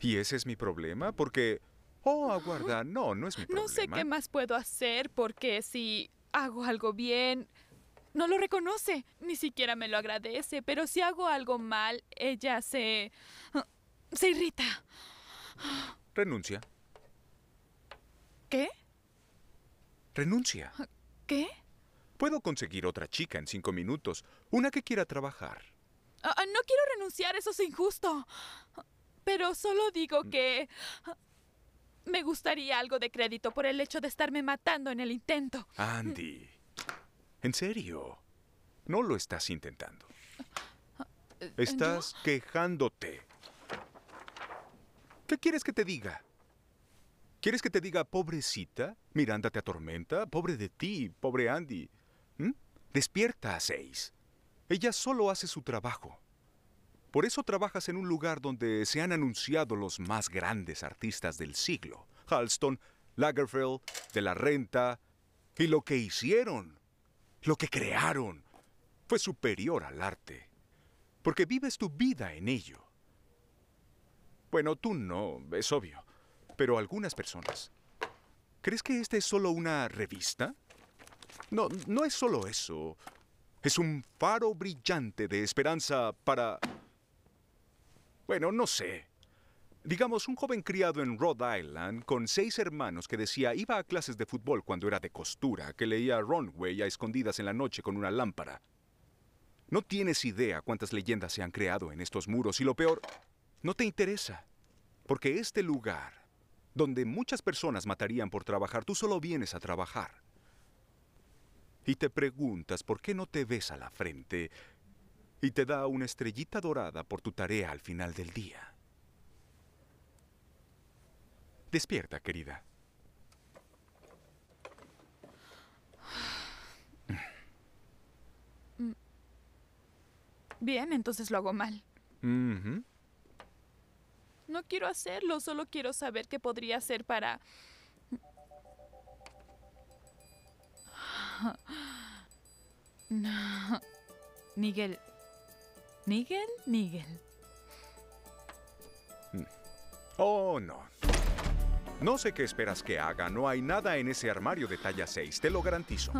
¿Y ese es mi problema? Porque... Oh, aguarda, no, no es mi problema. No sé qué más puedo hacer porque si hago algo bien, no lo reconoce, ni siquiera me lo agradece, pero si hago algo mal, ella se... Ah, se irrita. Renuncia. ¿Qué? Renuncia. ¿Qué? Puedo conseguir otra chica en cinco minutos, una que quiera trabajar. Ah, ah, no quiero renunciar, eso es injusto. Pero solo digo mm. que... Me gustaría algo de crédito por el hecho de estarme matando en el intento. Andy, en serio, no lo estás intentando. Ah, estás quejándote. ¿Qué quieres que te diga? ¿Quieres que te diga, pobrecita? Miranda te atormenta. Pobre de ti, pobre Andy. ¿Mm? Despierta a seis. Ella solo hace su trabajo. Por eso trabajas en un lugar donde se han anunciado los más grandes artistas del siglo. Halston, Lagerfeld, De la Renta. Y lo que hicieron, lo que crearon, fue superior al arte. Porque vives tu vida en ello. Bueno, tú no, es obvio. Pero algunas personas. ¿Crees que esta es solo una revista? No, no es solo eso. Es un faro brillante de esperanza para... Bueno, no sé. Digamos, un joven criado en Rhode Island con seis hermanos que decía iba a clases de fútbol cuando era de costura, que leía Runway a escondidas en la noche con una lámpara. No tienes idea cuántas leyendas se han creado en estos muros y lo peor, no te interesa. Porque este lugar, donde muchas personas matarían por trabajar, tú solo vienes a trabajar y te preguntas por qué no te ves a la frente y te da una estrellita dorada por tu tarea al final del día. Despierta, querida. Mm. Bien, entonces lo hago mal. No quiero hacerlo, solo quiero saber qué podría hacer para No. Nigel. ¿Nigel? Nigel. Oh, no. No sé qué esperas que haga. No hay nada en ese armario de talla 6, te lo garantizo.